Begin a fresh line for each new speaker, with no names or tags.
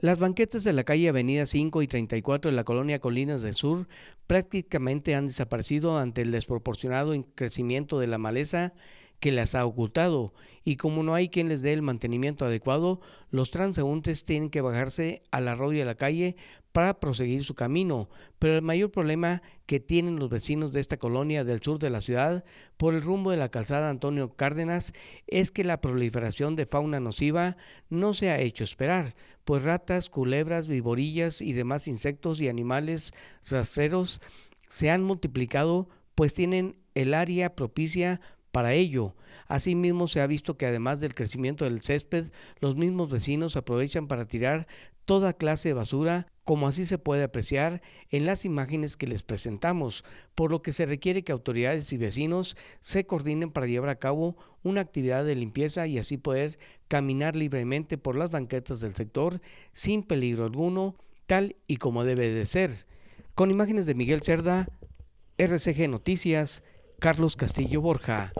Las banquetas de la calle Avenida 5 y 34 de la colonia Colinas del Sur prácticamente han desaparecido ante el desproporcionado crecimiento de la maleza que las ha ocultado y como no hay quien les dé el mantenimiento adecuado, los transeúntes tienen que bajarse al arroyo de la calle para proseguir su camino. Pero el mayor problema que tienen los vecinos de esta colonia del sur de la ciudad por el rumbo de la calzada Antonio Cárdenas es que la proliferación de fauna nociva no se ha hecho esperar, pues ratas, culebras, viborillas y demás insectos y animales rastreros se han multiplicado pues tienen el área propicia para ello. Asimismo, se ha visto que además del crecimiento del césped, los mismos vecinos aprovechan para tirar toda clase de basura, como así se puede apreciar en las imágenes que les presentamos, por lo que se requiere que autoridades y vecinos se coordinen para llevar a cabo una actividad de limpieza y así poder caminar libremente por las banquetas del sector sin peligro alguno, tal y como debe de ser. Con imágenes de Miguel Cerda, RCG Noticias, Carlos Castillo Borja.